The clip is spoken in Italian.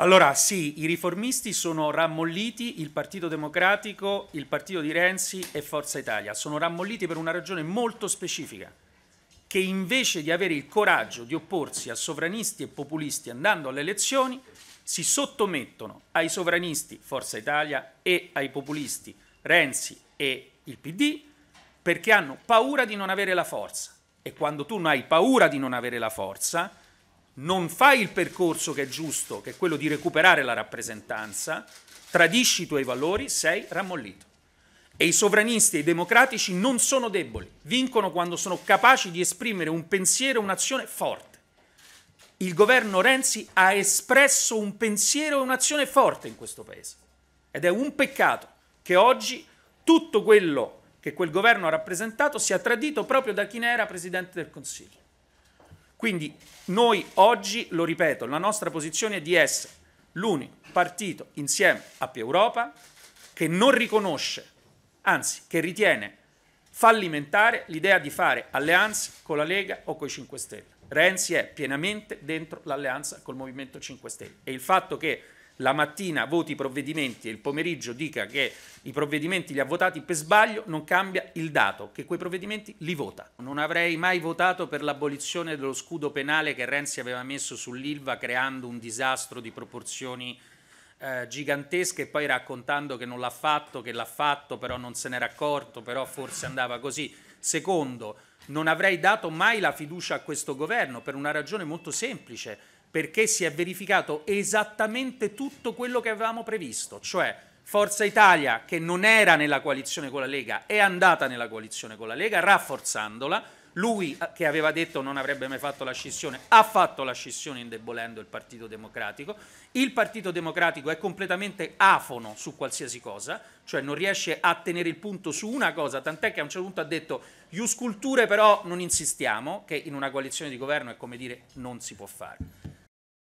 Allora, sì, i riformisti sono rammolliti, il Partito Democratico, il Partito di Renzi e Forza Italia. Sono rammolliti per una ragione molto specifica, che invece di avere il coraggio di opporsi a sovranisti e populisti andando alle elezioni, si sottomettono ai sovranisti Forza Italia e ai populisti Renzi e il PD perché hanno paura di non avere la forza. E quando tu non hai paura di non avere la forza, non fai il percorso che è giusto, che è quello di recuperare la rappresentanza, tradisci i tuoi valori, sei rammollito. E i sovranisti e i democratici non sono deboli, vincono quando sono capaci di esprimere un pensiero, un'azione forte. Il governo Renzi ha espresso un pensiero e un'azione forte in questo Paese. Ed è un peccato che oggi tutto quello che quel governo ha rappresentato sia tradito proprio da chi ne era Presidente del Consiglio. Quindi noi oggi, lo ripeto, la nostra posizione è di essere l'unico partito insieme a Più Europa che non riconosce, anzi che ritiene fallimentare l'idea di fare alleanze con la Lega o con i 5 Stelle. Renzi è pienamente dentro l'alleanza col Movimento 5 Stelle e il fatto che la mattina voti i provvedimenti e il pomeriggio dica che i provvedimenti li ha votati per sbaglio, non cambia il dato che quei provvedimenti li vota. Non avrei mai votato per l'abolizione dello scudo penale che Renzi aveva messo sull'Ilva creando un disastro di proporzioni eh, gigantesche e poi raccontando che non l'ha fatto, che l'ha fatto, però non se n'era accorto, però forse andava così. Secondo, non avrei dato mai la fiducia a questo governo per una ragione molto semplice perché si è verificato esattamente tutto quello che avevamo previsto, cioè Forza Italia, che non era nella coalizione con la Lega, è andata nella coalizione con la Lega, rafforzandola. Lui, eh, che aveva detto non avrebbe mai fatto la scissione, ha fatto la scissione indebolendo il Partito Democratico. Il Partito Democratico è completamente afono su qualsiasi cosa, cioè non riesce a tenere il punto su una cosa, tant'è che a un certo punto ha detto gli usculture però non insistiamo, che in una coalizione di governo è come dire non si può fare.